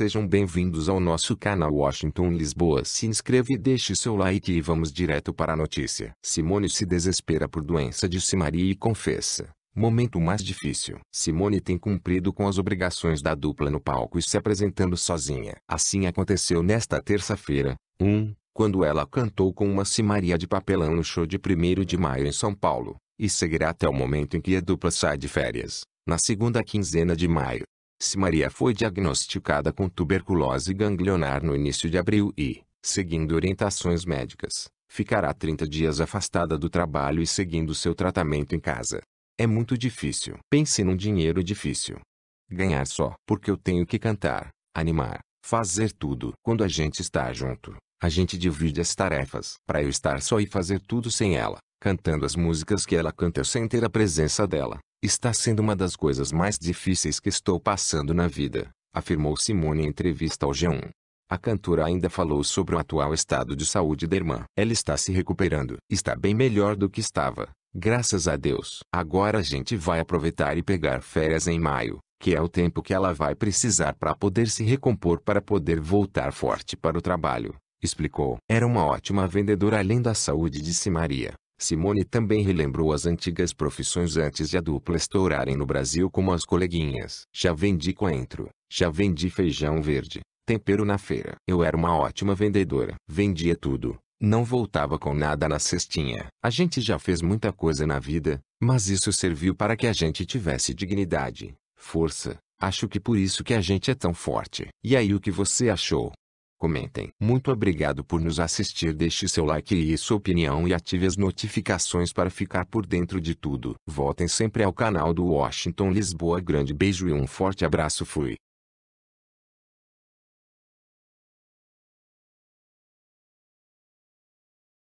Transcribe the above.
Sejam bem-vindos ao nosso canal Washington Lisboa. Se inscreva e deixe seu like e vamos direto para a notícia. Simone se desespera por doença de Simaria e confessa. Momento mais difícil. Simone tem cumprido com as obrigações da dupla no palco e se apresentando sozinha. Assim aconteceu nesta terça-feira, 1, um, quando ela cantou com uma Simaria de papelão no show de 1 de maio em São Paulo, e seguirá até o momento em que a dupla sai de férias, na segunda quinzena de maio. Se Maria foi diagnosticada com tuberculose ganglionar no início de abril e, seguindo orientações médicas, ficará 30 dias afastada do trabalho e seguindo seu tratamento em casa. É muito difícil. Pense num dinheiro difícil. Ganhar só porque eu tenho que cantar, animar, fazer tudo. Quando a gente está junto, a gente divide as tarefas. Para eu estar só e fazer tudo sem ela, cantando as músicas que ela canta sem ter a presença dela, Está sendo uma das coisas mais difíceis que estou passando na vida, afirmou Simone em entrevista ao G1. A cantora ainda falou sobre o atual estado de saúde da irmã. Ela está se recuperando. Está bem melhor do que estava. Graças a Deus. Agora a gente vai aproveitar e pegar férias em maio, que é o tempo que ela vai precisar para poder se recompor para poder voltar forte para o trabalho, explicou. Era uma ótima vendedora além da saúde, disse Maria. Simone também relembrou as antigas profissões antes de a dupla estourarem no Brasil como as coleguinhas. Já vendi coentro, já vendi feijão verde, tempero na feira. Eu era uma ótima vendedora. Vendia tudo, não voltava com nada na cestinha. A gente já fez muita coisa na vida, mas isso serviu para que a gente tivesse dignidade, força. Acho que por isso que a gente é tão forte. E aí o que você achou? comentem. Muito obrigado por nos assistir. Deixe seu like e sua opinião e ative as notificações para ficar por dentro de tudo. Voltem sempre ao canal do Washington Lisboa. Grande beijo e um forte abraço. Fui.